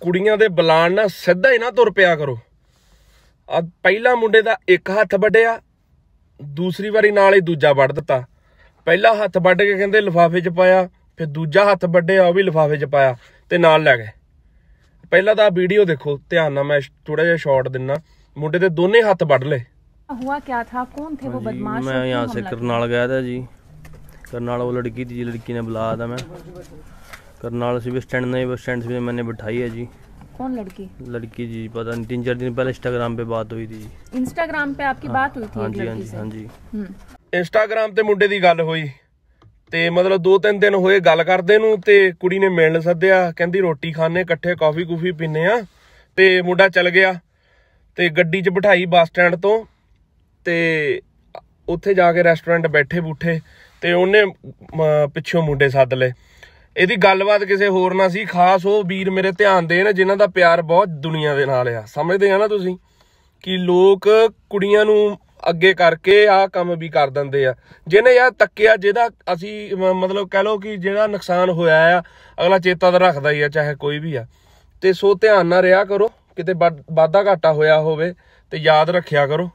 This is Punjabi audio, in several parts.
ਕੁੜੀਆਂ ਦੇ ਬਲਾਨ ਨਾਲ ਸਿੱਧਾ ਹੀ ਨਾ ਤੁਰ ਪਿਆ ਕਰੋ ਆ ਪਹਿਲਾ ਮੁੰਡੇ ਦਾ ਇੱਕ ਹੱਥ ਵੱਢਿਆ ਦੂਸਰੀ ਵਾਰੀ ਨਾਲ ਹੀ ਦੂਜਾ ਵੱਢ ਦਿੱਤਾ ਪਹਿਲਾ ਹੱਥ ਵੱਢ ਕੇ ਕਹਿੰਦੇ ਲਿਫਾਫੇ 'ਚ ਪਾਇਆ ਫਿਰ ਦੂਜਾ ਹੱਥ ਵੱਢਿਆ ਉਹ ਵੀ ਲਿਫਾਫੇ 'ਚ ਪਾਇਆ ਤੇ ਨਾਲ ਲੈ ਗਏ ਪਹਿਲਾ ਤਾਂ ਵੀਡੀਓ ਦੇਖੋ ਧਿਆਨ ਨਾਲ ਮੈਂ ਥੋੜਾ ਜਿਹਾ ਸ਼ਾਰਟ ਦਿੰਨਾ ਮੁੰਡੇ ਦੇ ਦੋਨੇ ਹੱਥ ਵੱਢ ਲਏ हुआ ਕੀ ਥਾ ਕੌਣ ਥੇ ਉਹ ਬਦਮਾਸ਼ ਮੈਂ ਯਹਾਂ ਸੇ ਕਰਨਾਲ ਗਿਆ था ਜੀ ਕਰਨਾਲ ਉਹ ਲੜਕੀ ਦੀ ਜੀ ਲੜਕੀ ਨੇ ਬੁਲਾਇਆ था ਮੈਂ ਕਰਨਾਲ ਸੀ ਵੀ ਸਟੈਂਡ ਨਹੀਂ ਬਸ ਸਟੈਂਡ ਸੀ ਮੈਨੇ ਬਿਠਾਈ ਹੈ ਜੀ ਕੌਣ ਲੜਕੀ ਲੜਕੀ ਜੀ ਪਤਾ ਨਹੀਂ 3-4 ਦਿਨ ਪਹਿਲਾਂ ਇੰਸਟਾਗ੍ਰam ਤੇ ਬਾਤ ਹੋਈ ਸੀ जी ਤੇ पे ਬਾਤ ਹੋਈ हुई थी ਹਾਂਜੀ ਹਾਂਜੀ ਹਾਂਜੀ जी ਇੰਸਟਾਗ੍ਰam ਤੇ ਮੁੰਡੇ ਦੀ ਗੱਲ ਹੋਈ ਤੇ ਮਤਲਬ 2-3 ਦਿਨ ਹੋਏ ਗੱਲ ਕਰਦੇ ਨੂੰ ਤੇ ਕੁੜੀ ਨੇ ਮਿਲਣ ਸੱਦਿਆ ਕਹਿੰਦੀ ਰੋਟੀ ਖਾਣੇ ਇਕੱਠੇ ਕਾਫੀ ਕੂਫੀ ਪੀਨੇ ਆ ਤੇ ਮੁੰਡਾ ਚੱਲ ਗਿਆ ਤੇ ਗੱਡੀ 'ਚ ਬਿਠਾਈ ਬੱਸ ਸਟੈਂਡ ਤੋਂ ਤੇ ਉੱਥੇ ਜਾ ਕੇ ਰੈਸਟੋਰੈਂਟ ਬੈਠੇ ਬੂਠੇ ਤੇ ਉਹਨੇ ਪਿੱਛੋਂ ਮੁੰਡੇ ਸੱਦ ਲਏ ਇਹਦੀ ਗੱਲਬਾਤ ਕਿਸੇ ਹੋਰ ਨਾਲ ਸੀ ਖਾਸ ਉਹ ਵੀਰ ਮੇਰੇ ਧਿਆਨ ਦੇਣ ਜਿਨ੍ਹਾਂ ਦਾ ਪਿਆਰ ਬਹੁਤ ਦੁਨੀਆ ਦੇ ਨਾਲ ਆ ਸਮਝਦੇ ਆ ਨਾ ਤੁਸੀਂ ਕਿ ਲੋਕ ਕੁੜੀਆਂ ਨੂੰ ਅੱਗੇ ਕਰਕੇ ਆ ਕੰਮ ਵੀ ਕਰ ਦਿੰਦੇ ਆ ਜਿਹਨੇ ਯਾਰ ਤੱਕਿਆ ਜਿਹਦਾ ਅਸੀਂ ਮਤਲਬ ਕਹਿ ਲਓ ਕਿ ਜਿਹੜਾ ਨੁਕਸਾਨ ਹੋਇਆ ਆ ਅਗਲਾ ਚੇਤਾ ਤਾਂ ਰੱਖਦਾ ਹੀ ਆ ਚਾਹੇ ਕੋਈ ਵੀ ਆ ਤੇ ਸੋ ਧਿਆਨ ਨਾਲ ਰਿਹਾ ਕਰੋ ਕਿਤੇ ਵਾਧਾ ਘਾਟਾ ਹੋਇਆ ਹੋਵੇ ਤੇ ਯਾਦ ਰੱਖਿਆ ਕਰੋ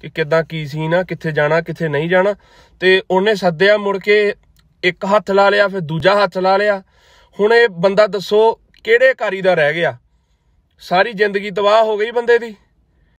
ਕਿ ਕਿਦਾਂ ਕੀ ਸੀ ਨਾ ਕਿੱਥੇ ਜਾਣਾ ਕਿੱਥੇ ਨਹੀਂ ਜਾਣਾ ਤੇ ਉਹਨੇ ਸੱਦਿਆ ਮੁੜ ਕੇ ਇੱਕ ਹੱਥ ਲਾ ਲਿਆ ਫਿਰ ਦੂਜਾ ਹੱਥ ਲਾ ਲਿਆ ਹੁਣ ਇਹ ਬੰਦਾ ਦੱਸੋ ਕਿਹੜੇ ਕਾਰੀ ਦਾ ਰਹਿ ਗਿਆ ਸਾਰੀ ਜ਼ਿੰਦਗੀ ਤਬਾਹ ਹੋ ਗਈ ਬੰਦੇ ਦੀ